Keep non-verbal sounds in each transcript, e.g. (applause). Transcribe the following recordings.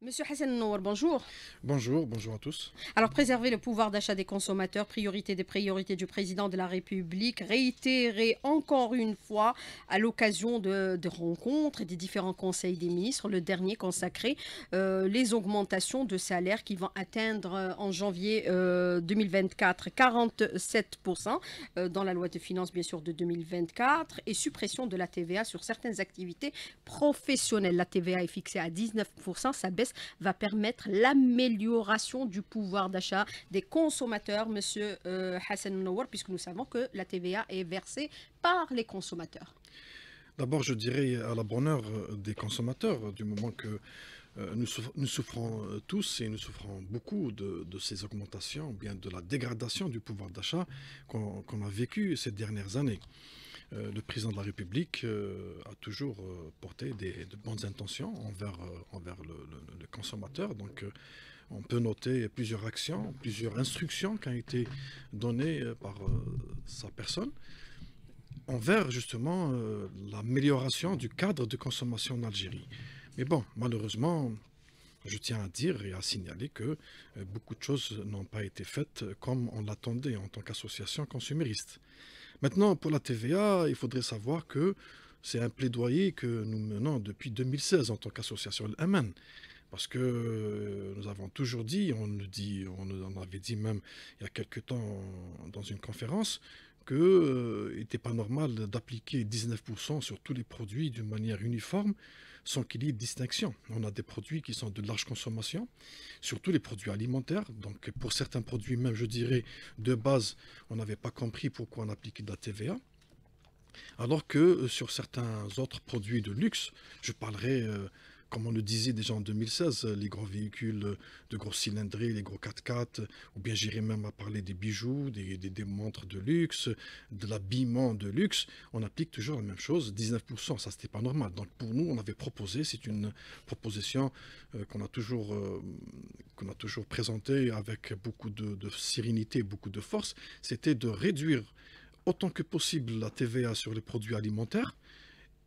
Monsieur Hassan Nour, bonjour. Bonjour, bonjour à tous. Alors, préserver le pouvoir d'achat des consommateurs, priorité des priorités du président de la République, réitéré encore une fois à l'occasion de, rencontres et des différents conseils des ministres, le dernier consacré euh, les augmentations de salaires qui vont atteindre euh, en janvier 2024 euh, 47% dans la loi de finances, bien sûr, de 2024 et suppression de la TVA sur certaines activités professionnelles. La TVA est fixée à 19%, ça baisse va permettre l'amélioration du pouvoir d'achat des consommateurs, monsieur euh, Hassan Nour, puisque nous savons que la TVA est versée par les consommateurs. D'abord, je dirais à la bonne heure euh, des consommateurs, du moment que euh, nous, souffrons, tous et nous souffrons beaucoup de, ces augmentations, bien de la dégradation du pouvoir d'achat qu'on a vécu ces dernières années. Euh, le président de la République euh, a toujours euh, porté des, de bonnes intentions envers, envers le, le consommateur. Donc, on peut noter plusieurs actions, plusieurs instructions qui ont été données par sa personne envers justement l'amélioration du cadre de consommation en Algérie. Mais bon, malheureusement, je tiens à dire et à signaler que beaucoup de choses n'ont pas été faites comme on l'attendait en tant qu'association consumériste. Maintenant, pour la TVA, il faudrait savoir que c'est un plaidoyer que nous menons depuis 2016 en tant qu'association LMN. Parce que euh, nous avons toujours dit, on nous dit, on en avait dit même il y a quelque temps dans une conférence, qu'il euh, n'était pas normal d'appliquer 19% sur tous les produits d'une manière uniforme, sans qu'il y ait distinction. On a des produits qui sont de large consommation, surtout les produits alimentaires. Donc pour certains produits, même je dirais de base, on n'avait pas compris pourquoi on appliquait de la TVA. Alors que euh, sur certains autres produits de luxe, je parlerai euh, comme on le disait déjà en 2016, les grands véhicules de gros cylindrés, les gros 4x4, ou bien j'irais même à parler des bijoux, des, montres de luxe, de l'habillement de luxe, on applique toujours la même chose, 19%, ça c'était pas normal. Donc pour nous, on avait proposé, c'est une proposition euh, qu'on a toujours, euh, qu'on toujours présentée avec beaucoup de, de sérénité, beaucoup de force, c'était de réduire autant que possible la TVA sur les produits alimentaires,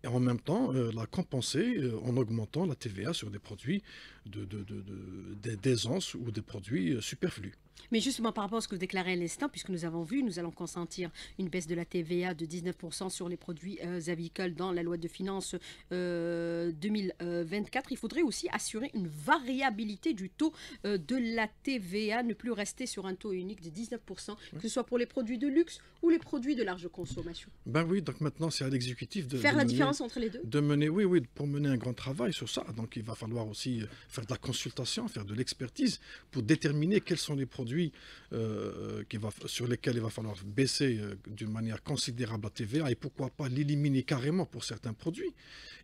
et en même temps euh, la compenser euh, en augmentant la TVA sur des produits d'aisance de, de, ou des produits euh, superflus. Mais justement, par rapport à ce que vous déclarez à l'instant, puisque nous avons vu, nous allons consentir une baisse de la TVA de 19% sur les produits euh, avicoles dans la loi de finances 2024. Euh, il faudrait aussi assurer une variabilité du taux euh, de la TVA, ne plus rester sur un taux unique de 19%, que ce soit pour les produits de luxe ou les produits de large consommation. Ben oui, donc maintenant c'est à l'exécutif de faire la différence entre les deux. De mener, oui, oui, pour mener un grand travail sur ça. Donc il va falloir aussi faire de la consultation, faire de l'expertise pour déterminer quels sont les produits euh, euh, sur lesquels il va falloir baisser euh, d'une manière considérable la TVA et pourquoi pas l'éliminer carrément pour certains produits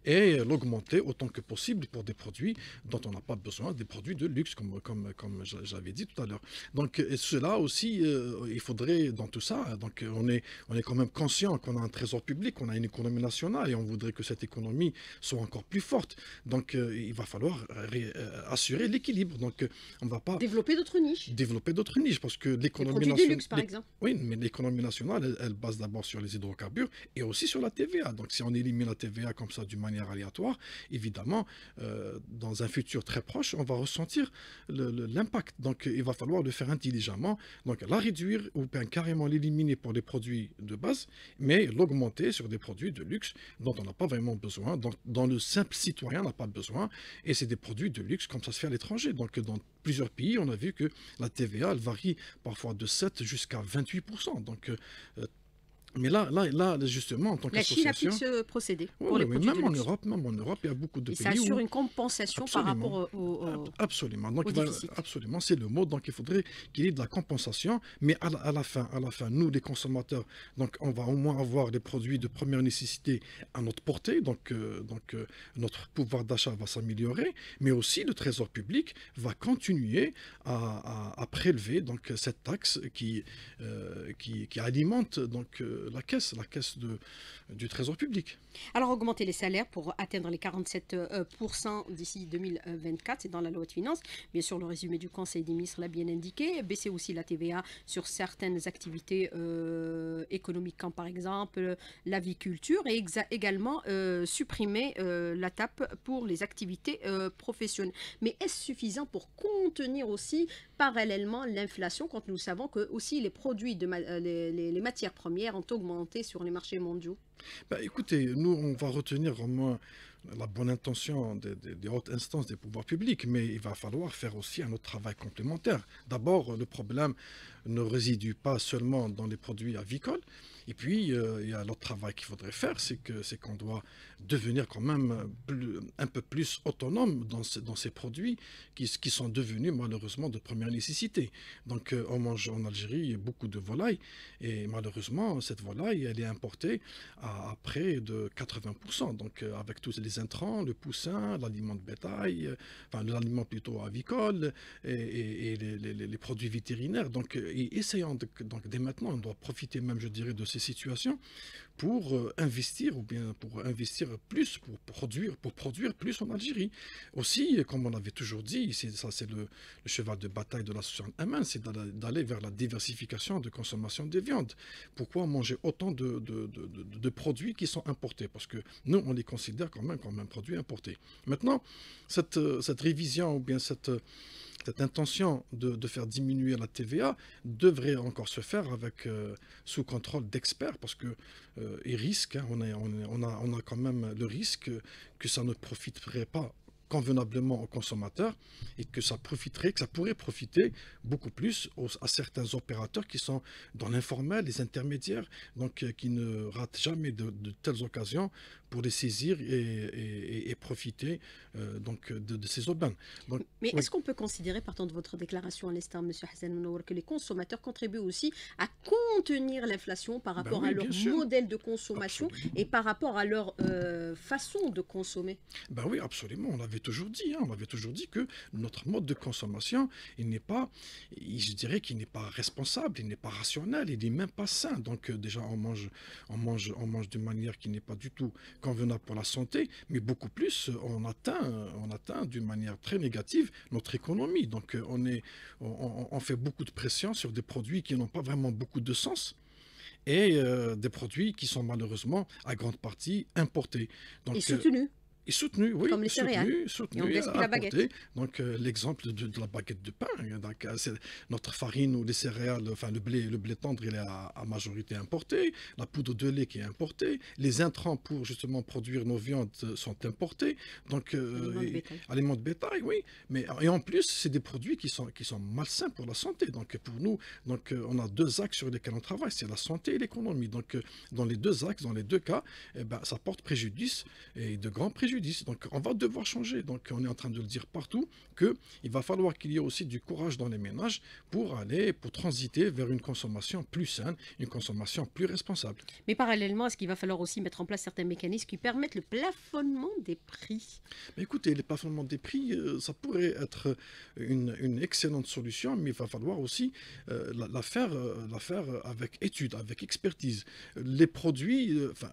et l'augmenter autant que possible pour des produits dont on n'a pas besoin, des produits de luxe, comme, comme, comme j'avais dit tout à l'heure. Donc cela aussi, euh, il faudrait dans tout ça, donc on est, on est quand même conscient qu'on a un trésor public, on a une économie nationale et on voudrait que cette économie soit encore plus forte. Donc euh, il va falloir euh, assurer l'équilibre. Donc on va pas... Développer d'autres niches. Développer d'autres niches parce que l'économie nationale... luxe par exemple. Oui, mais l'économie nationale, elle, elle base d'abord sur les hydrocarbures et aussi sur la TVA. Donc si on élimine la TVA comme ça du aléatoire, évidemment, euh, dans un futur très proche, on va ressentir l'impact. Donc, il va falloir le faire intelligemment. Donc, la réduire ou bien carrément l'éliminer pour des produits de base, mais l'augmenter sur des produits de luxe dont on n'a pas vraiment besoin, donc dans le simple citoyen n'a pas besoin. Et c'est des produits de luxe comme ça se fait à l'étranger. Donc, dans plusieurs pays, on a vu que la TVA, elle varie parfois de 7 jusqu'à 28%. Donc, euh, mais là, là, là, justement, en tant qu'association... La Chine pu se procédé pour les même en Europe, Même en Europe, il y a beaucoup de Et pays ça assure une compensation par rapport au, Absolument. Donc, absolument, c'est le mot. Donc, il faudrait qu'il y ait de la compensation. Mais à la, fin, à la fin, nous, les consommateurs, donc, on va au moins avoir des produits de première nécessité à notre portée. Donc, euh, donc euh, notre pouvoir d'achat va s'améliorer. Mais aussi, le Trésor public va continuer à, prélever donc, cette taxe qui, euh, qui, qui alimente... donc la caisse, la caisse de, du Trésor public. Alors augmenter les salaires pour atteindre les 47% euh, d'ici 2024, c'est dans la loi de finances. Bien sûr, le résumé du Conseil des ministres l'a bien indiqué. Baisser aussi la TVA sur certaines activités euh, économiques, comme par exemple l'aviculture, et également euh, supprimer la TAP pour les activités professionnelles. Mais est-ce suffisant pour contenir aussi parallèlement l'inflation quand nous savons que aussi les produits, de les, les matières premières ont augmenter sur les marchés mondiaux bah, Écoutez, nous, on va retenir au moins la bonne intention des, des, hautes instances des pouvoirs publics, mais il va falloir faire aussi un autre travail complémentaire. D'abord, le problème ne résidue pas seulement dans les produits avicoles, et puis euh, il y a l'autre travail qu'il faudrait faire, c'est que c'est qu'on doit devenir quand même euh, un peu plus autonome dans, ces produits qui, sont devenus malheureusement de première nécessité. Donc euh, on mange en Algérie beaucoup de volaille et malheureusement cette volaille elle est importée à, près de 80%. Donc euh, avec tous les intrants, le poussin, l'aliment de bétail, enfin l'aliment plutôt avicole et, les, produits vétérinaires. Donc essayons donc dès maintenant, on doit profiter même je dirais de ces situations pour euh, investir ou bien pour investir plus, pour produire, pour produire plus en Algérie. Aussi, comme on avait toujours dit, ça c'est le, cheval de bataille de l'association Aman, c'est d'aller vers la diversification de consommation des viandes. Pourquoi manger autant de, de, produits qui sont importés Parce que nous, on les considère quand même comme un produit importé. Maintenant, cette, euh, cette révision ou bien cette cette intention de, faire diminuer la TVA devrait encore se faire avec euh, sous contrôle d'experts parce que euh, risque, hein, on, a, on a quand même le risque que ça ne profiterait pas convenablement aux consommateurs et que ça profiterait, que ça pourrait profiter beaucoup plus à certains opérateurs qui sont dans l'informel, les intermédiaires, donc euh, qui ne ratent jamais de telles occasions pour les saisir et, profiter euh, donc de, ces urbains. Mais est-ce qu'on peut considérer, partant de votre déclaration à l'instant, M. Hassan Mounour, que les consommateurs contribuent aussi à contenir l'inflation par ben rapport à leur modèle de consommation et par rapport à leur euh, façon de consommer Ben oui, absolument. On l'avait toujours dit. Hein. On avait toujours dit que notre mode de consommation, il n'est pas, je dirais qu'il n'est pas responsable, il n'est pas rationnel, il n'est même pas sain. Donc euh, déjà, on mange, on mange, on mange d'une manière qui n'est pas du tout convenable pour la santé, mais beaucoup plus, euh, on atteint, euh, on atteint d'une manière très négative notre économie. Donc euh, on, est, on, fait beaucoup de pression sur des produits qui n'ont pas vraiment beaucoup de sens et des produits qui sont malheureusement à grande partie importés. Donc, soutenu, oui. Comme les céréales. et on la baguette. Donc, euh, l'exemple de, la baguette de pain. Hein, donc, euh, notre farine ou les céréales, enfin, le blé, le blé tendre, il est à, majorité importé. La poudre de lait qui est importée. Les intrants pour justement produire nos viandes euh, sont importés. Donc, aliments, de bétail. oui. Mais, et en plus, c'est des produits qui sont, qui sont malsains pour la santé. Donc, pour nous, donc, on a deux axes sur lesquels on travaille c'est la santé et l'économie. Donc, dans les deux axes, dans les deux cas, eh ben, ça porte préjudice et de grands préjudices. Donc on va devoir changer. Donc on est en train de le dire partout qu'il va falloir qu'il y ait aussi du courage dans les ménages pour aller, pour transiter vers une consommation plus saine, une consommation plus responsable. Mais parallèlement, est-ce qu'il va falloir aussi mettre en place certains mécanismes qui permettent le plafonnement des prix Écoutez, le plafonnement des prix, euh, ça pourrait être une, excellente solution, mais il va falloir aussi euh, euh, la, faire, avec étude, avec expertise. Les produits, enfin,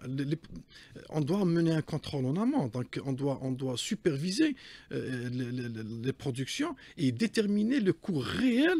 on doit mener un contrôle en amont. Donc, on doit, superviser euh, les, productions et déterminer le coût réel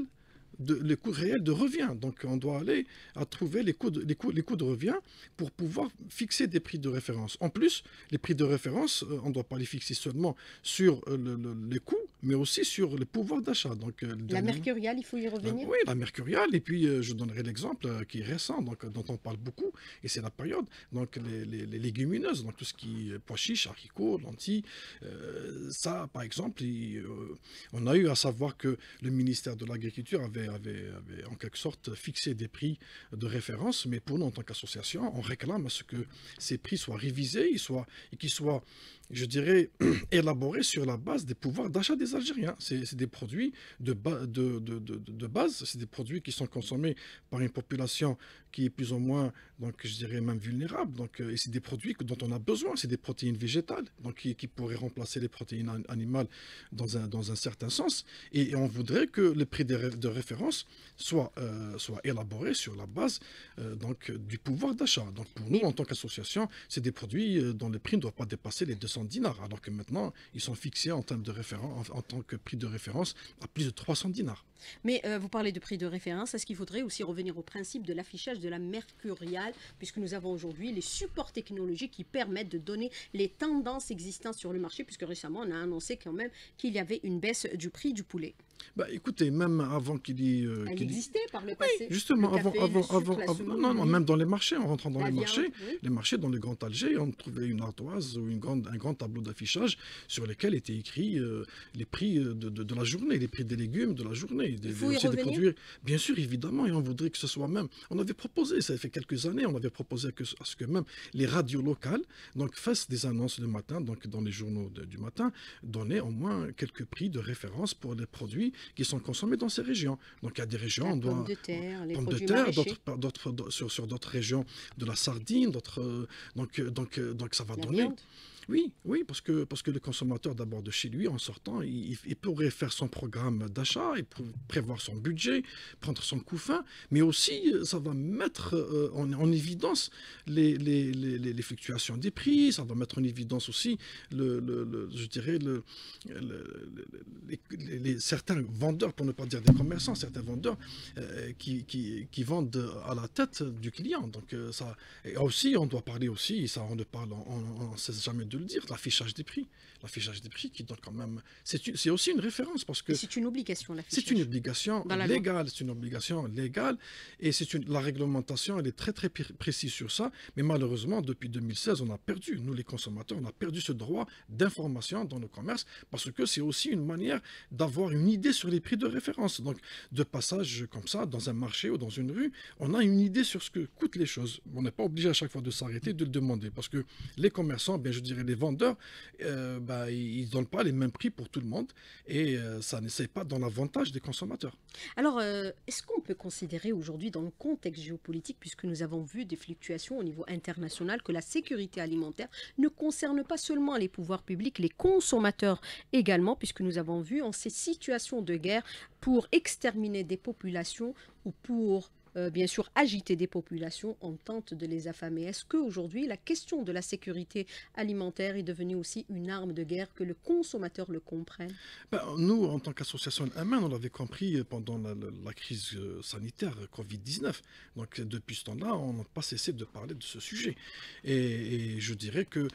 de, les coûts réels de revient. Donc on doit aller à trouver les coûts, de, les, coûts, de revient pour pouvoir fixer des prix de référence. En plus, les prix de référence, euh, on ne doit pas les fixer seulement sur euh, les coûts, mais aussi sur le pouvoir d'achat. Donc, euh, la mercuriale, il faut y revenir. Ah, oui, la mercuriale. Et puis, je donnerai l'exemple qui est récent, donc, dont on parle beaucoup, et c'est la période. Donc, les, légumineuses, donc tout ce qui est pois chiches, haricots, lentilles, ça, par exemple, on a eu à savoir que le ministère de l'Agriculture avait avait, en quelque sorte fixé des prix de référence, mais pour nous, en tant qu'association, on réclame à ce que ces prix soient révisés soient, et qu'ils soient je dirais, (clears throat) élaboré sur la base des pouvoirs d'achat des Algériens. C'est des produits de, de, de, de base, c'est des produits qui sont consommés par une population qui est plus ou moins, donc, je dirais, même vulnérable. Donc, euh, et c'est des produits dont on a besoin, c'est des protéines végétales, donc, qui, qui, pourraient remplacer les protéines animales dans un, dans un certain sens. Et, on voudrait que le prix de, référence soit, euh, soit élaboré sur la base euh, donc, du pouvoir d'achat. Donc pour nous, en tant qu'association, c'est des produits dont le prix ne doit pas dépasser les 200 dinars, alors que maintenant, ils sont fixés en, termes de référence, en, tant que prix de référence à plus de 300 dinars. Mais euh, vous parlez de prix de référence, est-ce qu'il faudrait aussi revenir au principe de l'affichage de la mercuriale, puisque nous avons aujourd'hui les supports technologiques qui permettent de donner les tendances existantes sur le marché, puisque récemment on a annoncé quand même qu'il y avait une baisse du prix du poulet bah, écoutez, même avant qu'il y ait... Euh, Elle existait par le passé. justement, avant, avant, avant, même dans les marchés, en rentrant dans les marchés, les marchés dans le Grand Alger, on trouvait une ardoise ou une grande, un grand tableau d'affichage sur lequel étaient écrits euh, les prix euh, de, la journée, les prix des légumes de la journée, des, produits. Bien sûr, évidemment, et on voudrait que ce soit même. On avait proposé, ça fait quelques années, on avait proposé à ce que même les radios locales donc fassent des annonces le matin, donc dans les journaux du matin, donner au moins quelques prix de référence pour les produits qui sont consommés dans ces régions. Donc, il y a des régions, on doit. Pommes de terre, les d'autres, sur, d'autres régions, de la sardine, d'autres. Euh, donc, euh, donc, euh, donc, ça va donner. Oui, oui, parce que, parce que le consommateur, d'abord de chez lui, en sortant, il, pourrait faire son programme d'achat, il pourrait prévoir son budget, prendre son coup fin, mais aussi euh, ça va mettre euh, en, évidence les, les, fluctuations des prix, ça va mettre en évidence aussi, le, le, je dirais, le, les, certains vendeurs, pour ne pas dire des commerçants, certains vendeurs euh, qui, vendent à la tête du client. Donc, ça, et aussi, on doit parler aussi, ça, on ne parle, on, ne sait jamais de le dire, l'affichage des prix. L'affichage des prix qui donne quand même. C'est aussi une référence parce que. C'est une obligation, C'est une obligation légale, c'est une obligation légale. Et c'est une... la réglementation, elle est très très précise sur ça. Mais malheureusement, depuis 2016, on a perdu, nous les consommateurs, on a perdu ce droit d'information dans nos commerces parce que c'est aussi une manière d'avoir une idée sur les prix de référence. Donc, de passage comme ça, dans un marché ou dans une rue, on a une idée sur ce que coûtent les choses. On n'est pas obligé à chaque fois de s'arrêter, de le demander parce que les commerçants, bien, je dirais, les vendeurs, euh, bah, ils ne donnent pas les mêmes prix pour tout le monde et euh, ça n'essaie pas dans l'avantage des consommateurs. Alors, euh, est-ce qu'on peut considérer aujourd'hui, dans le contexte géopolitique, puisque nous avons vu des fluctuations au niveau international, que la sécurité alimentaire ne concerne pas seulement les pouvoirs publics, les consommateurs également, puisque nous avons vu en ces situations de guerre, pour exterminer des populations ou pour euh, bien sûr agiter des populations, en tente de les affamer. Est-ce qu'aujourd'hui, la question de la sécurité alimentaire est devenue aussi une arme de guerre que le consommateur le comprenne ben, Nous, en tant qu'association Amen, on l'avait compris pendant la, crise euh, sanitaire euh, Covid-19. Donc depuis ce temps-là, on n'a pas cessé de parler de ce sujet. Et, je dirais qu'il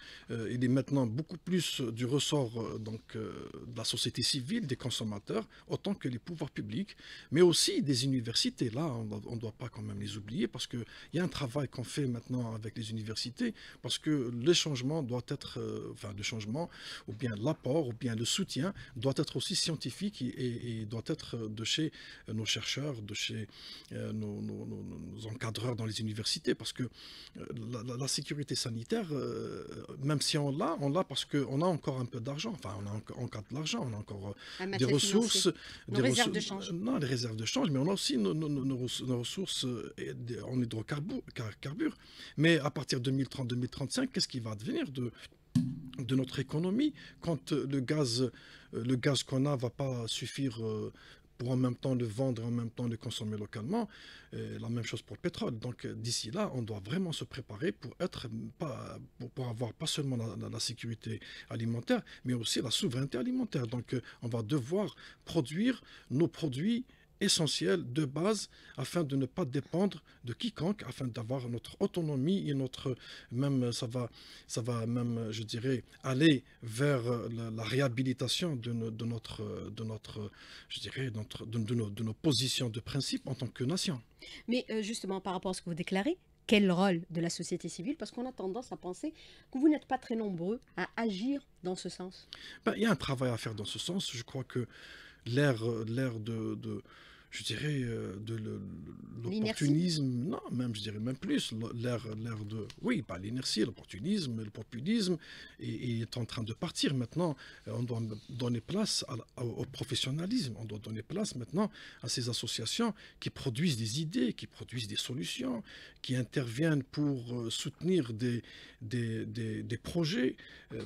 il est maintenant beaucoup plus du ressort donc, de la société civile, des consommateurs, autant que les pouvoirs publics, mais aussi des universités. Là, on doit pas quand même les oublier parce qu'il y a un travail qu'on fait maintenant avec les universités parce que le changement doit être, euh, enfin le changement ou bien l'apport ou bien le soutien doit être aussi scientifique et, doit être de chez nos chercheurs, de chez euh, nos, encadreurs dans les universités parce que euh, la, sécurité sanitaire, même si on l'a, on l'a parce qu'on a encore un peu d'argent, enfin on a encore, de l'argent, on a encore des ressources. Des réserves de change. Non, les réserves de change, mais on a aussi nos ressources euh, en hydrocarbures. Mais à partir de 2030-2035, qu'est-ce qui va devenir de, de notre économie quand euh, le gaz, euh, le gaz qu'on a ne va pas suffire pour en même temps le vendre et en même temps le consommer localement. la même chose pour le pétrole. Donc d'ici là, on doit vraiment se préparer pour être pas pour, avoir pas seulement la, sécurité alimentaire, mais aussi la souveraineté alimentaire. Donc on va devoir produire nos produits essentiel de base afin de ne pas dépendre de quiconque, afin d'avoir notre autonomie et notre même ça va ça va même je dirais aller vers la, réhabilitation de, notre de notre je dirais de, nos, positions de principe en tant que nation. Mais euh, justement par rapport à ce que vous déclarez. Quel rôle de la société civile Parce qu'on a tendance à penser que vous n'êtes pas très nombreux à agir dans ce sens. Ben, il y a un travail à faire dans ce sens. Je crois que l'ère de je dirais, euh, de l'opportunisme, non, même, je dirais même plus, l'ère de, oui, pas l'inertie, l'opportunisme, le populisme, est en train de partir maintenant. Euh, on doit donner place au professionnalisme, on doit donner place maintenant à ces associations qui produisent des idées, qui produisent des solutions, qui interviennent pour euh, soutenir des, des, des, des projets,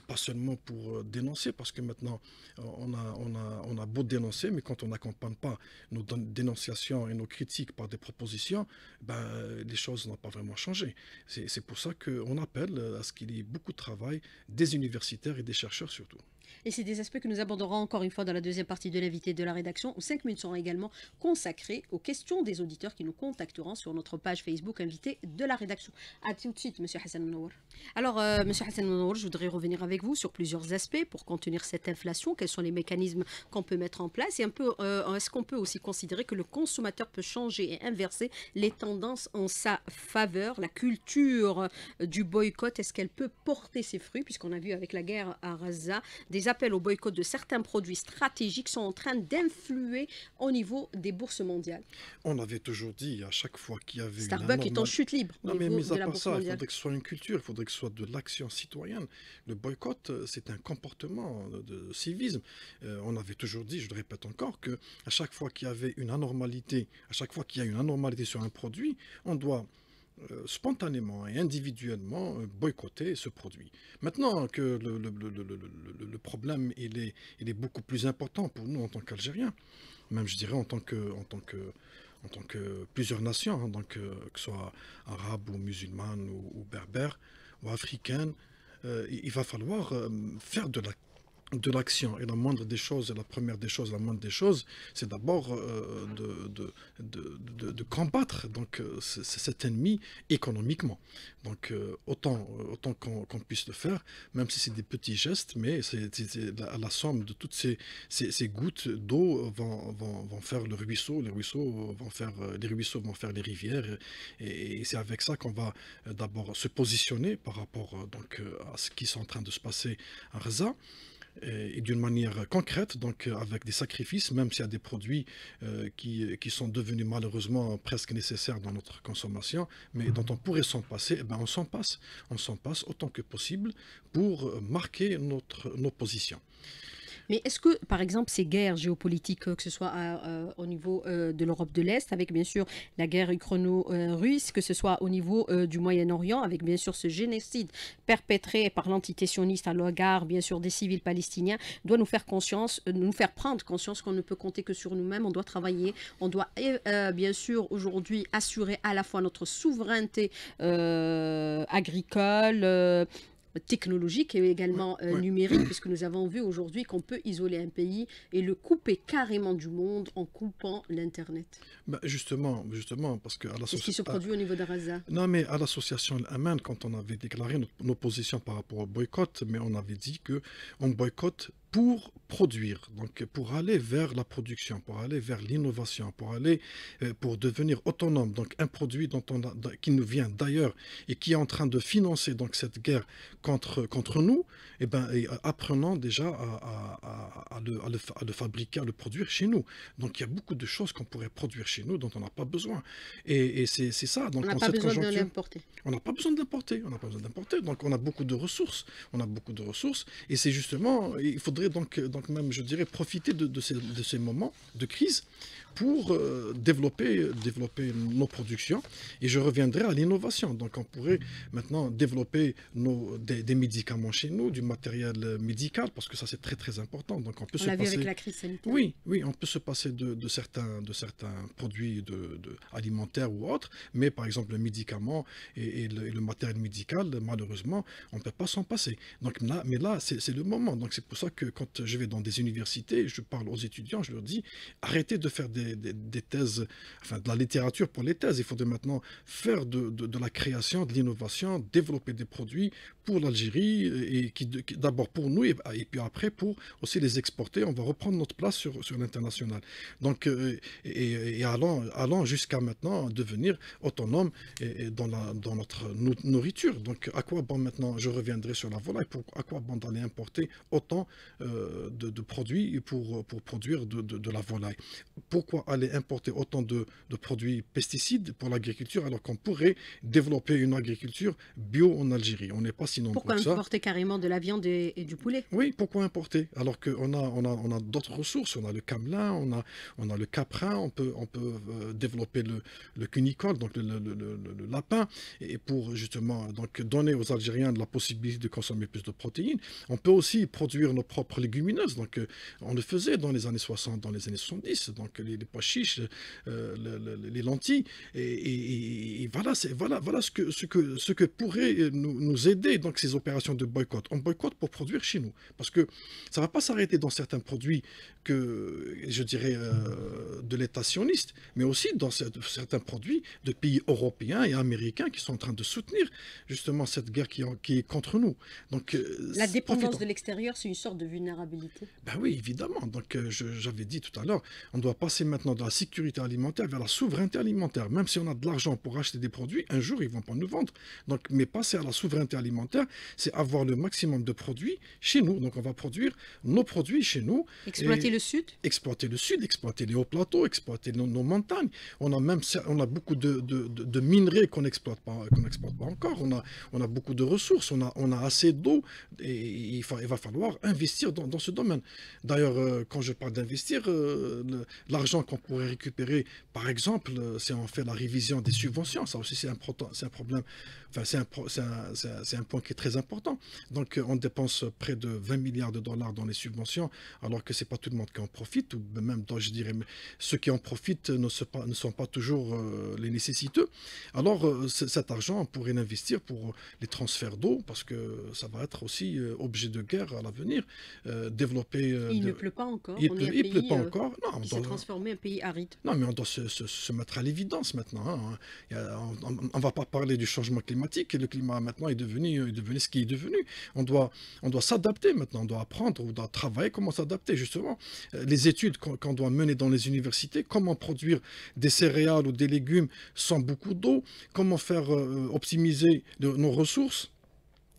pas seulement pour dénoncer, parce que maintenant, on a, on a, on a beau dénoncer, mais quand on n'accompagne pas nos dénonciations et nos critiques par des propositions, ben, les choses n'ont pas vraiment changé. C'est pour ça qu'on appelle à ce qu'il y ait beaucoup de travail des universitaires et des chercheurs surtout. Et c'est des aspects que nous aborderons encore une fois dans la deuxième partie de l'invité de la rédaction, où 5 minutes seront également consacrées aux questions des auditeurs qui nous contacteront sur notre page Facebook invité de la rédaction. À tout de suite, Monsieur Hassan Mounour. Alors, M. Euh, monsieur Hassan Mounour, je voudrais revenir avec vous sur plusieurs aspects pour contenir cette inflation. Quels sont les mécanismes qu'on peut mettre en place Et un peu, euh, est-ce qu'on peut aussi considérer que le consommateur peut changer et inverser les tendances en sa faveur La culture euh, du boycott, est-ce qu'elle peut porter ses fruits Puisqu'on a vu avec la guerre à Gaza des appels au boycott de certains produits stratégiques sont en train d'influer au niveau des bourses mondiales. On avait toujours dit à chaque fois qu'il y avait Starbucks une est en chute libre. Non, mais à part ça, il faudrait que ce soit une culture, il faudrait que ce soit de l'action citoyenne. Le boycott, euh, c'est un comportement de civisme. Euh, on avait toujours dit, je le répète encore, que à chaque fois qu'il y avait une anormalité, à chaque fois qu'il y a une anormalité sur un produit, on doit euh, spontanément et individuellement euh, boycotter ce produit. Maintenant que le, problème il est, il est, beaucoup plus important pour nous en tant qu'Algériens, même je dirais en tant que, en tant que, en tant que plusieurs nations, hein, euh, que ce soit arabes ou musulmanes ou, berbères ou africaines, il va falloir faire de la de l'action. Et la moindre des choses, la première des choses, la moindre des choses, c'est d'abord euh, de, combattre donc, euh, cet ennemi économiquement. Donc euh, autant, qu'on puisse le faire, même si c'est des petits gestes, mais c'est la, la, somme de toutes ces, gouttes d'eau vont, vont, faire le ruisseau, les ruisseaux vont faire les ruisseaux vont faire les rivières, et, c'est avec ça qu'on va d'abord se positionner par rapport donc, à ce qui est en train de se passer à Gaza et, d'une manière concrète, donc euh, avec des sacrifices, même s'il y a des produits euh, qui, qui, sont devenus malheureusement presque nécessaires dans notre consommation, mais dont on pourrait s'en passer, et eh ben on s'en passe, on s'en passe autant que possible pour euh, marquer notre, nos positions. Mais est-ce que, par exemple, ces guerres géopolitiques, euh, que ce soit euh, au niveau euh, de l'Europe de l'Est, avec bien sûr la guerre ukraino-russe, que ce soit au niveau du Moyen-Orient, avec bien sûr ce génocide perpétré par l'entité sioniste à Logar, bien sûr, des civils palestiniens, doit nous faire conscience, nous faire prendre conscience qu'on ne peut compter que sur nous-mêmes, on doit travailler, on doit bien sûr aujourd'hui assurer à la fois notre souveraineté agricole, technologique et également euh, numérique, (clears throat) puisque nous avons vu aujourd'hui qu'on peut isoler un pays et le couper carrément du monde en coupant l'Internet. Bah, justement, justement, parce que... à ce qui se produit au niveau d'Araza Non, mais à l'association Amman, quand on avait déclaré nos, nos positions par rapport au boycott, mais on avait dit qu'on boycotte pour produire, donc pour aller vers la production, pour aller vers l'innovation, pour aller euh, pour devenir autonome. Donc un produit dont on a, qui nous vient d'ailleurs et qui est en train de financer donc cette guerre contre contre nous, et eh ben et euh, déjà à, le, fabriquer, à le produire chez nous. Donc il y a beaucoup de choses qu'on pourrait produire chez nous dont on n'a pas besoin. Et, c'est ça. Donc on n'a pas, besoin de l'importer. On n'a pas besoin de On n'a pas besoin d'importer. Donc on a beaucoup de ressources. On a beaucoup de ressources. Et c'est justement il faudrait donc, euh, donc même, je dirais, profiter de, de ces moments de crise pour euh, développer, développer nos productions. Et je reviendrai à l'innovation. Donc on pourrait maintenant développer nos, des, médicaments chez nous, du matériel médical, parce que ça c'est très très important. Donc on peut se passer... avec la crise sanitaire. Oui, oui, on peut se passer de, certains, de certains produits de, alimentaires ou autres, mais par exemple le médicament et, le, matériel médical, malheureusement, on ne peut pas s'en passer. Donc là, mais là, c'est le moment. Donc c'est pour ça que quand je vais dans des universités, je parle aux étudiants, je leur dis, arrêtez de faire des des, thèses, enfin de la littérature pour les thèses. Il faudrait maintenant faire de, de, la création, de l'innovation, développer des produits pour l'Algérie, et qui, d'abord pour nous, et, puis après pour aussi les exporter. On va reprendre notre place sur, sur l'international. Donc, euh, et, allons allons allant, jusqu'à maintenant devenir autonome dans, la, dans notre nourriture. Donc, à quoi bon maintenant, je reviendrai sur la volaille, pour, à quoi bon d'aller importer autant euh, de, produits pour, pour produire de, de, de la volaille Pourquoi aller importer autant de, produits pesticides pour l'agriculture alors qu'on pourrait développer une agriculture bio en Algérie On n'est pas si nombreux Pourquoi importer carrément de la viande et, du poulet Oui, pourquoi importer Alors qu'on a, on a, on a d'autres ressources, on a le camelin, on a, on a le caprin, on peut, on peut euh, développer le, le cunicole, donc le, lapin, et pour justement donc, donner aux Algériens la possibilité de consommer plus de protéines. On peut aussi produire nos propres légumineuses, donc euh, on le faisait dans les années 60, dans les années 70, donc les les pois euh, les lentilles. Et, et, et voilà, voilà, ce, que, ce, que, ce que pourrait euh, nous, nous, aider donc ces opérations de boycott. On boycotte pour produire chez nous. Parce que ça ne va pas s'arrêter dans certains produits que, je dirais, euh, de l'État sioniste, mais aussi dans certains produits de pays européens et américains qui sont en train de soutenir justement cette guerre qui, est contre nous. Donc, La dépendance de l'extérieur, c'est une sorte de vulnérabilité. Ben oui, évidemment. Donc, j'avais dit tout à l'heure, on ne doit pas s'émerveiller maintenant de la sécurité alimentaire vers la souveraineté alimentaire. Même si on a de l'argent pour acheter des produits, un jour, ils vont pas nous vendre. Donc, mais passer à la souveraineté alimentaire, c'est avoir le maximum de produits chez nous. Donc, on va produire nos produits chez nous. Exploiter le Sud Exploiter le Sud, exploiter les hauts plateaux, exploiter nos, montagnes. On a même on a beaucoup de, minerais qu'on n'exploite pas, qu'on pas encore. On a, on a beaucoup de ressources, on a, on a assez d'eau et il, va falloir investir dans, dans ce domaine. D'ailleurs, euh, quand je parle d'investir, euh, l'argent qu'on pourrait récupérer, par exemple, euh, si on fait la révision des subventions. Ça aussi, c'est un problème c'est un, point qui est très important. Donc, euh, on dépense près de 20 milliards de dollars dans les subventions, alors que ce n'est pas tout le monde qui en profite, ou ben même, je dirais, ceux qui en profitent ne, sont pas toujours euh, les nécessiteux. Alors, euh, cet argent, on pourrait l'investir pour les transferts d'eau, parce que ça va être aussi objet de guerre à l'avenir. développer. il ne pleut pas encore. Il, ne pleut, pays pas encore. Non, on transformer un pays aride. Non, mais on doit se, mettre à l'évidence maintenant. Hein. on ne va pas parler du changement climatique et le climat maintenant est devenu, devenu ce qu'il est devenu. On doit, on doit s'adapter maintenant, on doit apprendre, on doit travailler comment s'adapter justement. Euh, les études qu'on doit mener dans les universités, comment produire des céréales ou des légumes sans beaucoup d'eau, comment faire euh, optimiser nos ressources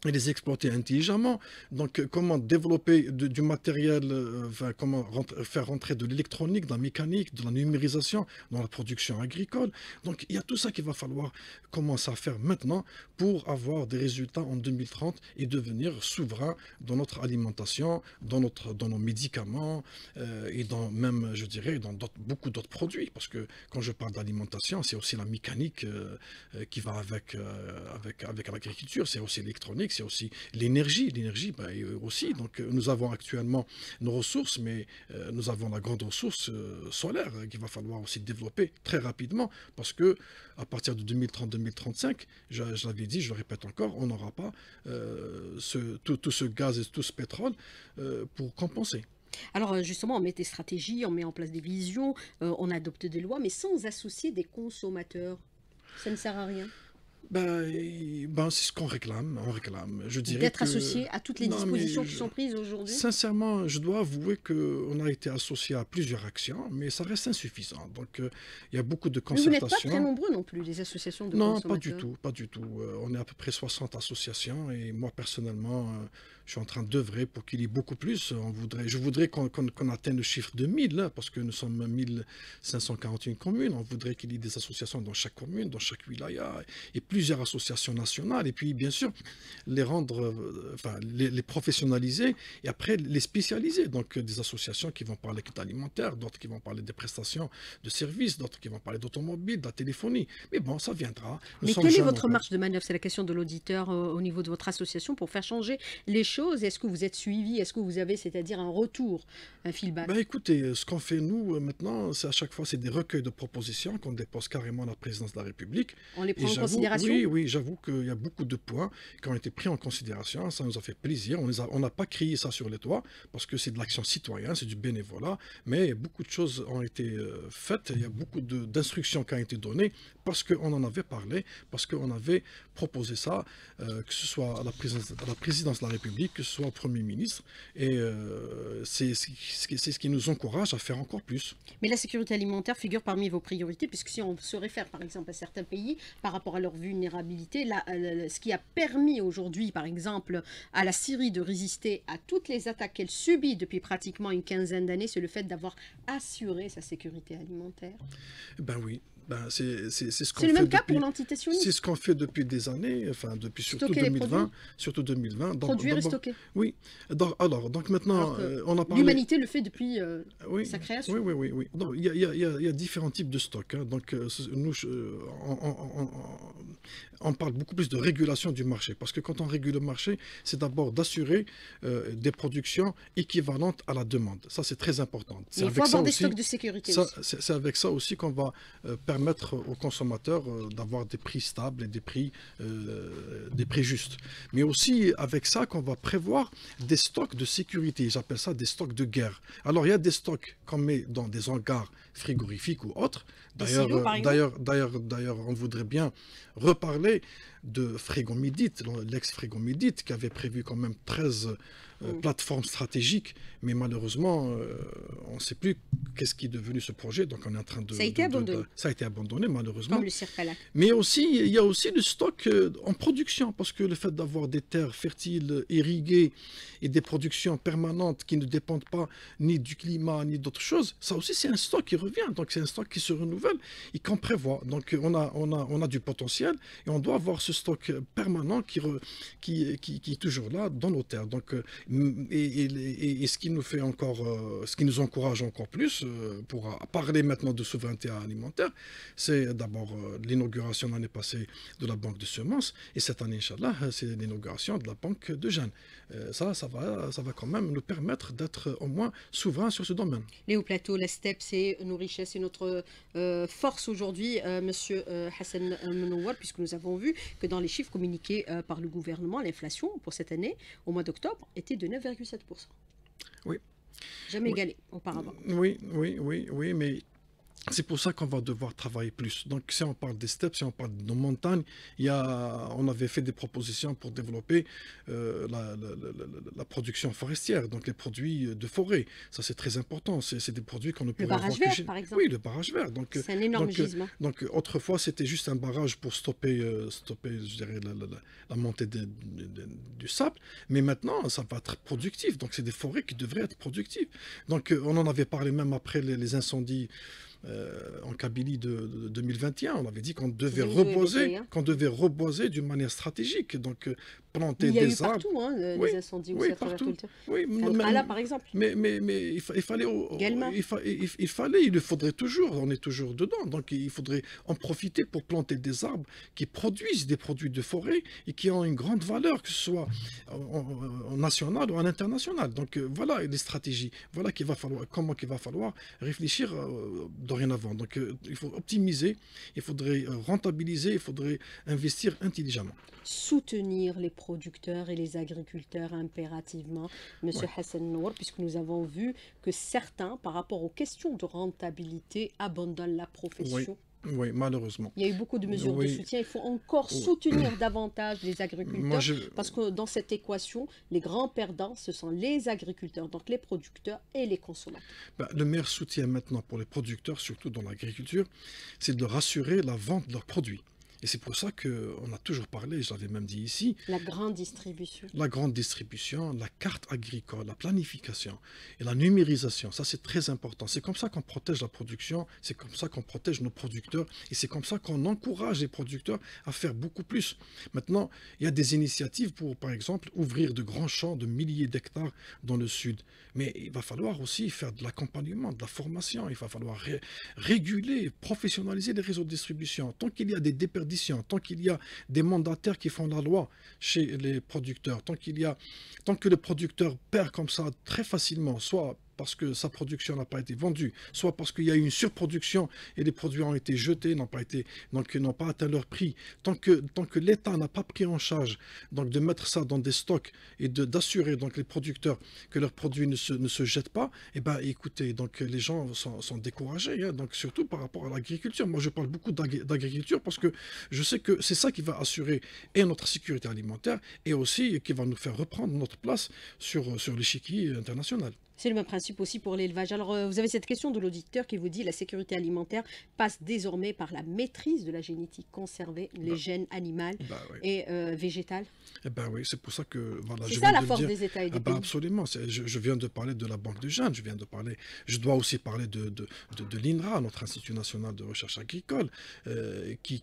et les exploiter intelligemment. Donc, euh, comment développer du matériel, euh, comment faire rentrer de l'électronique, de la mécanique, de la numérisation dans la production agricole. Donc, il y a tout ça qu'il va falloir commencer à faire maintenant pour avoir des résultats en 2030 et devenir souverain dans notre alimentation, dans, notre, dans nos médicaments euh, et dans même, je dirais, dans beaucoup d'autres produits. Parce que quand je parle d'alimentation, c'est aussi la mécanique qui va avec, avec, avec l'agriculture, c'est aussi l'électronique c'est aussi l'énergie, l'énergie bah, euh, aussi. Donc euh, nous avons actuellement nos ressources, mais euh, nous avons la grande ressource solaire hein, qu'il va falloir aussi développer très rapidement parce que à partir de 2030-2035, je, l'avais dit, je le répète encore, on n'aura pas ce, tout, ce gaz et tout ce pétrole pour compenser. Alors justement, on met des stratégies, on met en place des visions, on adopte des lois, mais sans associer des consommateurs. Ça ne sert à rien ben, ben c'est ce qu'on réclame, on réclame. Je dirais d'être associé à toutes les dispositions qui sont prises aujourd'hui. Sincèrement, je dois avouer que on a été associé à plusieurs actions, mais ça reste insuffisant. Donc euh, il y a beaucoup de concertations. vous n'êtes pas très nombreux non plus, les associations de non, consommateurs. Non, pas du tout, pas du tout. Euh, on est à peu près 60 associations et moi personnellement. Euh, je suis en train d'œuvrer pour qu'il y ait beaucoup plus. On voudrait, je voudrais qu'on atteigne le chiffre de 1000, parce que nous sommes 1541 communes. On voudrait qu'il y ait des associations dans chaque commune, dans chaque wilaya, et plusieurs associations nationales. Et puis, bien sûr, les rendre, euh, enfin, les, professionnaliser et après les spécialiser. Donc, des associations qui vont parler alimentaire, d'autres qui vont parler des prestations de services, d'autres qui vont parler d'automobile, de la téléphonie. Mais bon, ça viendra. Mais quelle est votre marche de manœuvre C'est la question de l'auditeur euh, au niveau de votre association pour faire changer les choses est-ce que vous êtes suivi Est-ce que vous avez, c'est-à-dire, un retour, un feedback ben, Écoutez, euh, ce qu'on fait, nous, euh, maintenant, c'est à chaque fois, c'est des recueils de propositions qu'on dépose carrément à la présidence de la République. On les prend en considération Oui, oui, j'avoue qu'il y a beaucoup de points qui ont été pris en considération. Ça nous a fait plaisir. On n'a pas crié ça sur les toits parce que c'est de l'action citoyenne, c'est du bénévolat. Mais beaucoup de choses ont été euh, faites. Il y a beaucoup d'instructions qui ont été données parce qu'on en avait parlé, parce qu'on avait proposé ça, que ce soit à la présidence de la République que ce soit au Premier ministre. Et euh, c'est ce qui nous encourage à faire encore plus. Mais la sécurité alimentaire figure parmi vos priorités, puisque si on se réfère par exemple à certains pays par rapport à leur vulnérabilité, euh, ce qui a permis aujourd'hui par exemple à la Syrie de résister à toutes les attaques qu'elle subit depuis pratiquement une quinzaine d'années, c'est le fait d'avoir assuré sa sécurité alimentaire. Ben oui, ben, c'est le même cas pour l'entité sioniste. C'est ce qu'on fait depuis des années, enfin depuis surtout 2020, surtout 2020. Produire et stocker. Oui. alors, donc maintenant, euh, on a parlé. L'humanité le fait depuis euh, oui, sa création. Oui, oui, oui, oui. Donc il y, a différents types de stocks. Hein. Donc euh, nous, on, parle beaucoup plus de régulation du marché, parce que quand on régule le marché, c'est d'abord d'assurer des productions équivalentes à la demande. Ça, c'est très important. Il faut avoir des stocks de sécurité. C'est avec ça aussi qu'on va permettre aux consommateurs euh, d'avoir des prix stables et des prix, euh, des prix justes. Mais aussi avec ça qu'on va prévoir des stocks de sécurité, j'appelle ça des stocks de guerre. Alors il y a des stocks qu'on met dans des hangars frigorifiques ou autres. Euh, d'ailleurs, d'ailleurs, d'ailleurs, on voudrait bien reparler de Frégomédite, l'ex-Frégomédite, qui avait prévu quand même 13 euh, plateformes stratégiques, mais malheureusement, euh, on ne sait plus qu'est-ce qui est devenu ce projet, donc on est en train de... Ça a été abandonné. ça a été abandonné, malheureusement. Mais aussi, il y a aussi le stock euh, en production, parce que le fait d'avoir des terres fertiles, irriguées, et des productions permanentes qui ne dépendent pas ni du climat, ni d'autres choses, ça aussi, c'est un stock qui revient, donc c'est un stock qui se renouvelle et qu'on prévoit. Donc on a, on, a, on a du potentiel, et on doit avoir ce stock permanent qui, qui, qui, qui, est toujours là dans nos terres. Donc, euh, et, et, et, ce qui nous fait encore, euh, ce qui nous encourage encore plus euh, pour parler maintenant de souveraineté alimentaire, c'est d'abord l'inauguration l'année passée de la banque de semences et cette année, Inch'Allah, hein, c'est l'inauguration de la banque de jeunes. Ça, ça va, ça va quand même nous permettre d'être au moins souverain sur ce domaine. Léo Plateau, la STEP, c'est nos richesses et notre force aujourd'hui, monsieur Hassan puisque nous avons vu que dans les chiffres communiqués euh, par le gouvernement, l'inflation pour cette année, au mois d'octobre, était de 9,7%. Oui. Jamais égalé auparavant. Oui, oui, oui, oui, mais c'est pour ça qu'on va devoir travailler plus. Donc, si on parle des steppes, si on parle de montagnes, il y on avait fait des propositions pour développer euh, la, production forestière, donc les produits euh, de forêt. Ça, c'est très important. C'est des produits qu'on ne peut pas. Le barrage vert, par exemple. Oui, le barrage vert. Euh, c'est un énorme donc, gisement. Donc, autrefois, c'était juste un barrage pour stopper, stopper la, montée du sable. Mais maintenant, ça va être productif. Donc, c'est des forêts qui devraient être productives. Donc, on en avait parlé même après les, les incendies. Euh, en Kabylie de, 2021. On avait dit qu'on devait reposer, hein. qu'on devait reboiser d'une manière stratégique. Donc euh, planter des arbres. Il y a partout, hein, oui, incendies partout. à Là, par exemple. Mais, mais, mais il, fallait, il, fallait, il le faudrait toujours. On est toujours dedans. Donc il faudrait en profiter pour planter des arbres qui produisent des produits de forêt et qui ont une grande valeur, que ce soit en, national ou en international. Donc euh, voilà les stratégies. Voilà va falloir, comment qu'il va falloir réfléchir dans avant Donc euh, il faut optimiser, il faudrait euh, rentabiliser, il faudrait investir intelligemment. Soutenir les producteurs et les agriculteurs impérativement, Monsieur Hassan Nour, puisque nous avons vu que certains, par rapport aux questions de rentabilité, abandonnent la profession. Oui, malheureusement. Il y a eu beaucoup de mesures de soutien. Il faut encore soutenir davantage les agriculteurs parce que dans cette équation, les grands perdants, ce sont les agriculteurs, donc les producteurs et les consommateurs. Bah, le meilleur soutien maintenant pour les producteurs, surtout dans l'agriculture, c'est de rassurer la vente de leurs produits. Et c'est pour ça qu'on a toujours parlé, je l'avais même dit ici. La grande distribution. La grande distribution, la carte agricole, la planification et la numérisation. Ça, c'est très important. C'est comme ça qu'on protège la production, c'est comme ça qu'on protège nos producteurs et c'est comme ça qu'on encourage les producteurs à faire beaucoup plus. Maintenant, il y a des initiatives pour, par exemple, ouvrir de grands champs de milliers d'hectares dans le sud. Mais il va falloir aussi faire de l'accompagnement, de la formation. Il va falloir réguler, professionnaliser les réseaux de distribution. Tant qu'il y a des déperditions, tant qu'il y a des mandataires qui font la loi chez les producteurs, tant qu'il y a, tant que le producteur perd comme ça très facilement, soit parce que sa production n'a pas été vendue, soit parce qu'il y a eu une surproduction et les produits ont été jetés, n'ont pas été, n'ont pas atteint leur prix. Tant que, tant que l'État n'a pas pris en charge donc de mettre ça dans des stocks et d'assurer donc les producteurs que leurs produits ne se, ne jettent pas, et eh ben écoutez, donc les gens sont, découragés, hein. donc surtout par rapport à l'agriculture. Moi je parle beaucoup d'agriculture parce que je sais que c'est ça qui va assurer et notre sécurité alimentaire et aussi qui va nous faire reprendre notre place sur, sur l'échiquier international. C'est le même principe aussi pour l'élevage. Alors, euh, vous avez cette question de l'auditeur qui vous dit la sécurité alimentaire passe désormais par la maîtrise de la génétique, conservée, les bah. gènes animaux bah, et euh, végétales. Eh ben oui, c'est pour ça que C'est ça la force des États et ah des ben, Absolument. Je, viens de parler de la banque de gènes. Je viens de parler. Je dois aussi parler de de, l'INRA, notre Institut national de recherche agricole, euh, qui,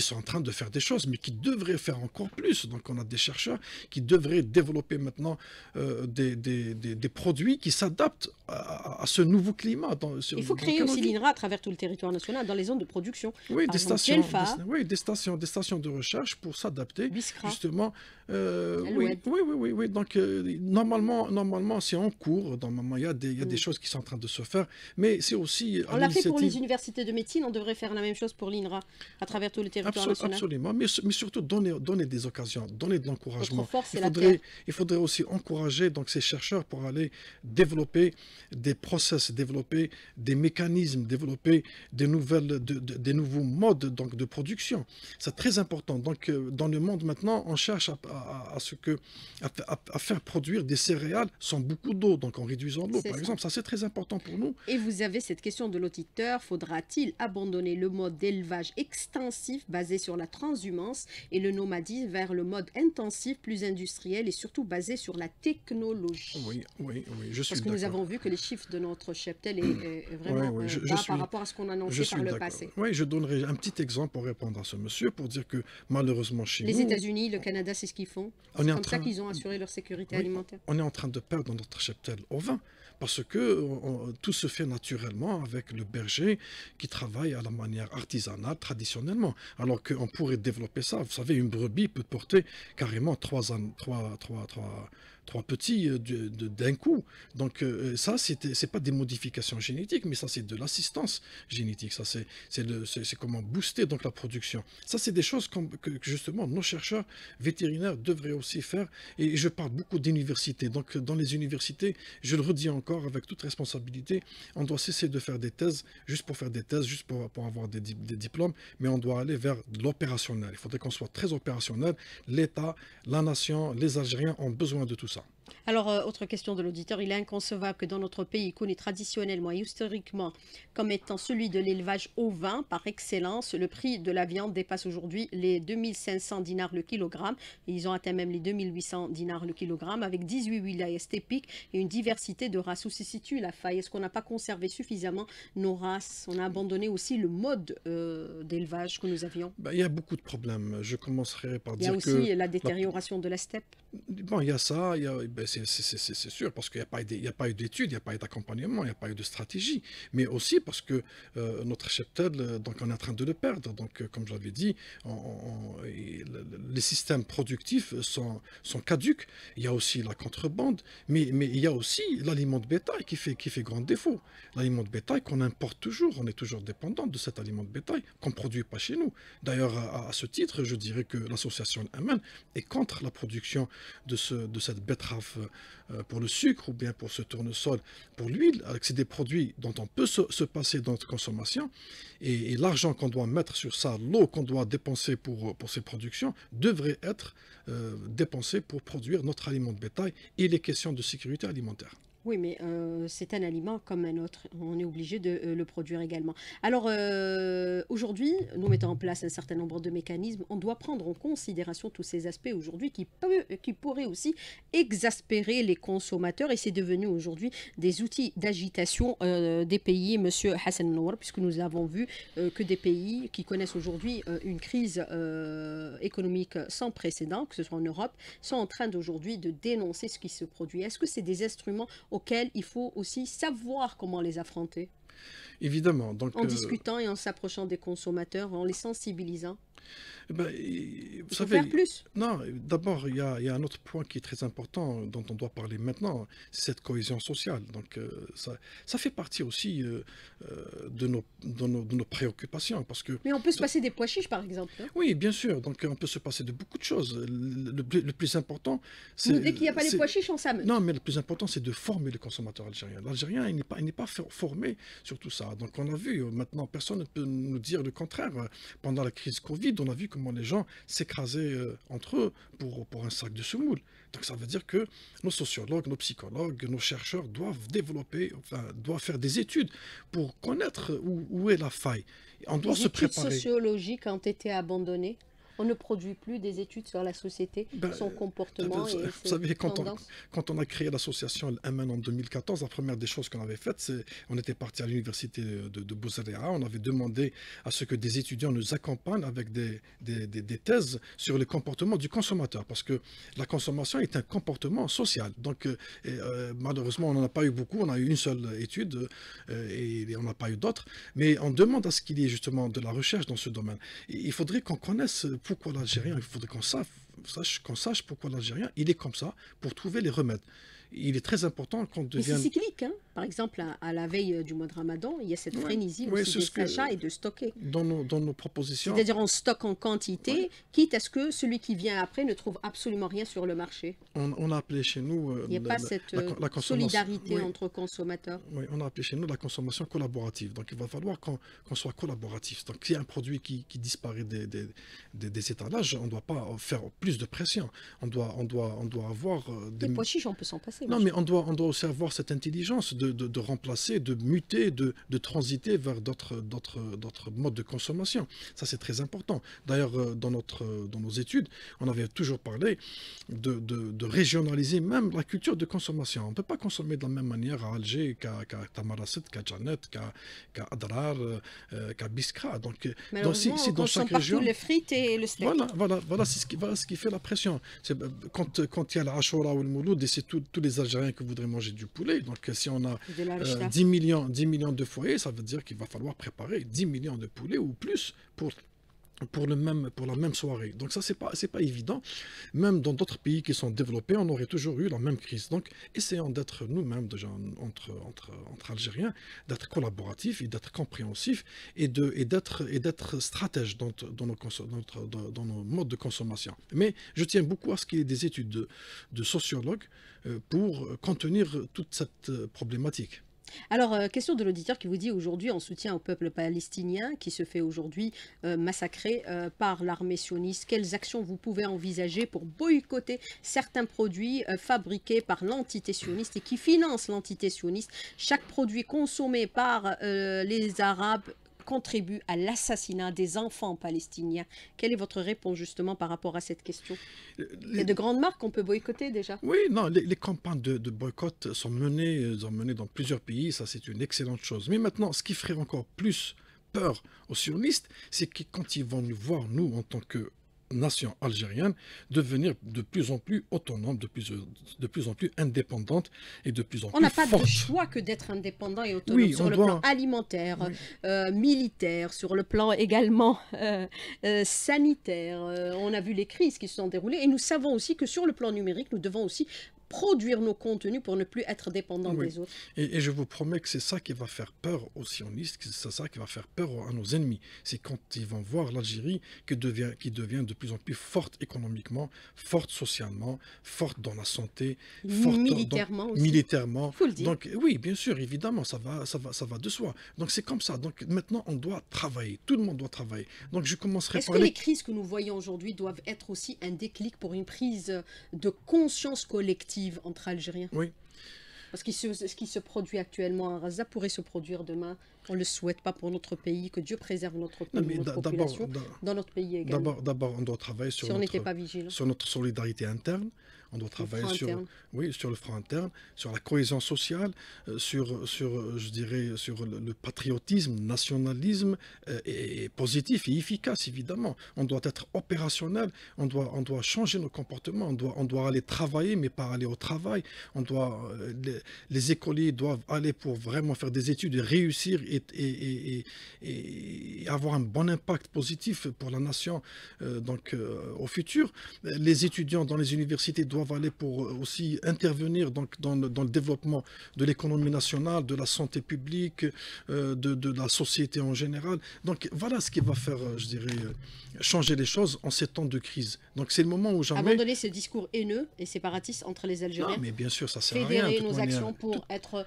sont en train de faire des choses, mais qui devraient faire encore plus. Donc, on a des chercheurs qui devraient développer maintenant euh, des produits qui s'adapte à, ce nouveau climat. Il faut créer aussi l'INRA à travers tout le territoire national, dans les zones de production. Oui, des, stations, des, oui des, stations, des stations de recherche pour s'adapter justement. Euh, oui, oui, oui, oui, Donc, euh, normalement, normalement c'est en cours. Normalement, il y a, des, il y a des mm. choses qui sont en train de se faire. Mais c'est aussi. On l'a fait pour les universités de médecine. On devrait faire la même chose pour l'INRA à travers tout le territoire national. Absolument. Mais, mais, surtout, donner, donner des occasions, donner de l'encouragement. Il, faudrait, il faudrait aussi encourager donc, ces chercheurs pour aller développer des process développés, des mécanismes développés, des, nouvelles, des nouveaux modes donc, de production. C'est très important. Donc, euh, dans le monde maintenant, on cherche à, ce que, à, faire produire des céréales sans beaucoup d'eau, donc en réduisant l'eau, par exemple. Ça, c'est très important pour nous. Et vous avez cette question de l'auditeur. Faudra-t-il abandonner le mode d'élevage extensif basé sur la transhumance et le nomadisme vers le mode intensif, plus industriel et surtout basé sur la technologie Oui, oui, oui. Je suis Parce que nous avons vu que les chiffres de notre cheptel est, vraiment euh, par rapport à ce qu'on annoncé par le passé. Oui, je donnerai un petit exemple pour répondre à ce monsieur, pour dire que malheureusement chez les nous... Les États-Unis, le Canada, c'est ce qu'ils font. C'est comme train... ça qu'ils ont assuré leur sécurité alimentaire. On est en train de perdre notre cheptel au vin, parce que tout se fait naturellement avec le berger qui travaille à la manière artisanale, traditionnellement, alors qu'on pourrait développer ça. Vous savez, une brebis peut porter carrément trois, trois, trois, trois, trois petits euh, d'un coup. Donc euh, euh, ça, c'est pas des modifications génétiques, mais ça, c'est de l'assistance génétique. Ça, c'est comment booster donc la production. Ça, c'est des choses que justement nos chercheurs vétérinaires devraient aussi faire. Et je parle beaucoup d'universités. Donc dans les universités, je le redis encore avec toute responsabilité, on doit cesser de faire des thèses juste pour faire des thèses, juste pour, pour avoir des, des diplômes, mais on doit aller vers l'opérationnel. Il faudrait qu'on soit très opérationnel. L'État, la nation, les Algériens ont besoin de tout 上。Alors, euh, autre question de l'auditeur, il est inconcevable que dans notre pays, connu traditionnellement et historiquement comme étant celui de l'élevage ovin par excellence, le prix de la viande dépasse aujourd'hui les 2500 dinars le kilogramme. Ils ont atteint même les 2800 dinars le kilogramme avec 18 wilayas esthépiques et une diversité de races. Où se situe la faille Est-ce qu'on n'a pas conservé suffisamment nos races On a abandonné aussi le mode euh, d'élevage que nous avions bah, Il y a beaucoup de problèmes. Je commencerai par dire que... Il y a aussi la détérioration de la steppe Bon, il y a ça, ben, c'est sûr, parce qu'il n'y a pas eu d'études, il n'y a pas eu d'accompagnement, il n'y a pas eu de stratégie. Mais aussi parce que euh, notre cheptel, donc on est en train de le perdre. Donc, euh, comme je l'avais dit, les systèmes productifs sont, sont caduques. Il y a aussi la contrebande, mais, mais il y a aussi l'aliment de bétail qui fait, qui fait grand défaut. L'aliment de bétail qu'on importe toujours, on est toujours dépendant de cet aliment de bétail qu'on ne produit pas chez nous. D'ailleurs, à, ce titre, je dirais que l'association Amen est contre la production de, ce, de cette betterave euh, pour le sucre ou bien pour ce tournesol, pour l'huile, c'est des produits dont on peut se, passer dans notre consommation. Et, l'argent qu'on doit mettre sur ça, l'eau qu'on doit dépenser pour, pour ces productions, devrait être dépensé euh, dépensée pour produire notre aliment de bétail. et les questions de sécurité alimentaire. Oui, mais euh, c'est un aliment comme un autre. On est obligé de euh, le produire également. Alors, euh, aujourd'hui, nous mettons en place un certain nombre de mécanismes. On doit prendre en considération tous ces aspects aujourd'hui qui, qui pourraient aussi exaspérer les consommateurs. Et c'est devenu aujourd'hui des outils d'agitation des pays, Monsieur Hassan Nour, puisque nous avons vu que des pays qui connaissent aujourd'hui une crise économique sans précédent, que ce soit en Europe, sont en train d'aujourd'hui de dénoncer ce qui se produit. Est-ce que c'est des instruments auxquels il faut aussi savoir comment les affronter. Évidemment. Donc, en euh, discutant et en s'approchant des consommateurs, en les sensibilisant eh ben, vous savez, faire plus. Non, d'abord, il y, y, a un autre point qui est très important dont on doit parler maintenant, c'est cette cohésion sociale. Donc, euh, ça, ça, fait partie aussi euh, de, nos, de, nos, de, nos, préoccupations. Parce que, Mais on peut se passer des pois chiches, par exemple. Hein. oui, bien sûr. Donc, on peut se passer de beaucoup de choses. Le, plus important, c'est. Dès qu'il n'y a pas les pois chiches, on s'amène. Non, mais le plus important, c'est de former le consommateur algérien. L'Algérien, il n'est pas, pas formé sur tout ça. Donc on a vu, euh, maintenant personne ne peut nous dire le contraire. Pendant la crise Covid, on a vu comment les gens s'écrasaient euh, entre eux pour, pour un sac de semoule. Donc ça veut dire que nos sociologues, nos psychologues, nos chercheurs doivent développer, doivent faire des études pour connaître où, est la faille. On doit se préparer. Les sociologiques ont été abandonnées on ne produit plus des études sur la société, ben, son comportement. Ben, et vous savez, quand on, a créé l'association MN en 2014, la première des choses qu'on avait faites, c'est on était parti à l'université de, de on avait demandé à ce que des étudiants nous accompagnent avec des, thèses sur le comportement du consommateur, parce que la consommation est un comportement social. Donc, euh, euh, malheureusement, on n'en a pas eu beaucoup, on a eu une seule étude euh, et, et on n'a pas eu d'autres, mais on demande à ce qu'il y ait justement de la recherche dans ce domaine. Il faudrait qu'on connaisse pourquoi l'Algérien, il faudrait qu'on sache, qu'on sache pourquoi l'Algérien, il est comme ça, pour trouver les remèdes il est très important qu'on devient... c'est cyclique, hein par exemple, à, la veille euh, du mois de Ramadan, il y a cette frénésie aussi et de stocker. Dans nos, dans nos propositions... C'est-à-dire on stocke en quantité, quitte à ce que celui qui vient après ne trouve absolument rien sur le marché. On, a appelé chez nous... Euh, il n'y a pas cette euh, solidarité entre consommateurs. Oui, on a appelé chez nous la consommation collaborative. Donc il va falloir qu'on soit collaboratif. Donc s'il y a un produit qui, qui disparaît des, des, des, étalages, on ne doit pas faire plus de pression. On doit, on doit, on doit avoir... Des... Les pois chiches, on peut s'en passer. Non, mais on doit, on doit aussi avoir cette intelligence de, remplacer, de muter, de, transiter vers d'autres modes de consommation. Ça, c'est très important. D'ailleurs, euh, dans, dans nos études, on avait toujours parlé de, régionaliser même la culture de consommation. On ne peut pas consommer de la même manière à Alger qu'à qu qu'à Janet, qu'à Adrar, euh, euh, qu'à Biskra. Donc, dans, si, si, dans chaque région. les frites et le steak. Voilà, voilà, ce qui, voilà ce qui fait la pression. Quand, quand il y a la ou le Mouloud, c'est tous les Algériens qui voudraient manger du poulet. Donc, si on a euh, hein. millions, 10 millions de foyers, ça veut dire qu'il va falloir préparer 10 millions de poulets ou plus pour pour, le même, pour la même soirée. Donc ça, c'est pas, c'est pas évident. Même dans d'autres pays qui sont développés, on aurait toujours eu la même crise. Donc essayons d'être nous-mêmes, déjà entre, entre, entre Algériens, d'être collaboratifs et d'être compréhensifs et, de, et, d'être, et d'être stratèges dans, dans, nos dans, nos modes de consommation. Mais je tiens beaucoup à ce qu'il y ait des études de, de sociologues euh, pour contenir toute cette euh, problématique. Alors, euh, question de l'auditeur qui vous dit aujourd'hui en soutien au peuple palestinien qui se fait aujourd'hui euh, massacrer euh, par l'armée sioniste. Quelles actions vous pouvez envisager pour boycotter certains produits fabriqués par l'entité sioniste et qui financent l'entité sioniste Chaque produit consommé par les Arabes contribue à l'assassinat des enfants palestiniens. Quelle est votre réponse justement par rapport à cette question les... Il y a de grandes marques qu'on peut boycotter déjà. Oui, non, les, campagnes de, boycott sont menées, sont euh, menées dans plusieurs pays, ça c'est une excellente chose. Mais maintenant, ce qui ferait encore plus peur aux sionistes, c'est que quand ils vont nous voir, nous, en tant que nation algérienne devenir de plus en plus autonome, de plus, de plus en plus indépendante et de plus en plus On n'a pas de choix que d'être indépendant et autonome sur le plan alimentaire, euh, militaire, sur le plan également (laughs) euh, euh, sanitaire. on a vu les crises qui se sont déroulées et nous savons aussi que sur le plan numérique, nous devons aussi produire nos contenus pour ne plus être dépendants des autres. Et, je vous promets que c'est ça qui va faire peur aux sionistes, c'est ça qui va faire peur à nos ennemis. C'est quand ils vont voir l'Algérie qui devient, qui devient de plus en plus forte économiquement, forte socialement, forte dans la santé, forte militairement. le dire. Donc oui, bien sûr, évidemment, ça va, ça va, ça va de soi. Donc c'est comme ça. Donc maintenant, on doit travailler. Tout le monde doit travailler. Donc je commencerai par... Est-ce que les crises que nous voyons aujourd'hui doivent être aussi un déclic pour une prise de conscience collective entre Algériens. Oui. Parce que ce, qui se produit actuellement à Raza pourrait se produire demain. On ne le souhaite pas pour notre pays, que Dieu préserve notre, pays dans notre pays également. D'abord, on doit travailler sur, sur notre solidarité interne. On doit travailler sur, oui, sur le front interne, sur la cohésion sociale, euh, sur, sur, euh, je dirais, sur le, patriotisme, nationalisme est euh, positif et efficace, évidemment. On doit être opérationnel, on doit, on doit changer nos comportements, on doit, on doit aller travailler, mais pas aller au travail. On doit, les, écoliers doivent aller pour vraiment faire des études et réussir et, et avoir un bon impact positif pour la nation donc, au futur. Les étudiants dans les universités doivent va aller pour euh, aussi intervenir donc, dans, le, dans le développement de l'économie nationale, de la santé publique, euh, de, de, la société en général. Donc voilà ce qui va faire, euh, je dirais, changer les choses en ces temps de crise. Donc c'est le moment où jamais... Abandonner ce discours haineux et séparatiste entre les Algériens. mais bien sûr, ça sert rien. Fédérer nos actions pour être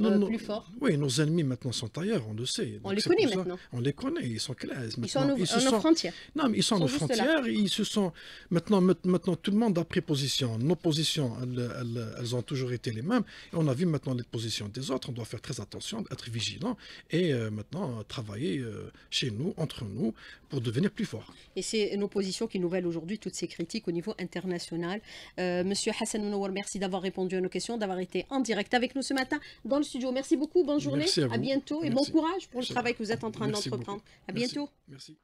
euh, plus fort. Oui, nos ennemis maintenant sont ailleurs, on le sait. On les connaît maintenant. on les connaît, ils sont clairs. Ils sont nos, frontières. Non, mais ils sont, nos frontières. Ils se sont maintenant, maintenant, tout le monde a pris position. Nos positions, elles, ont toujours été les mêmes. Et on a vu maintenant les positions des autres. On doit faire très attention, être vigilant et euh, maintenant travailler euh, chez nous, entre nous, pour devenir plus fort. Et c'est nos positions qui nous valent aujourd'hui toutes ces critiques au niveau international. Monsieur Hassan Mounawar, merci d'avoir répondu à nos questions, d'avoir été en direct avec nous ce matin dans studio. Merci beaucoup, bonne journée, à, bientôt et bon courage pour le travail que vous êtes en train d'entreprendre. À bientôt. Merci.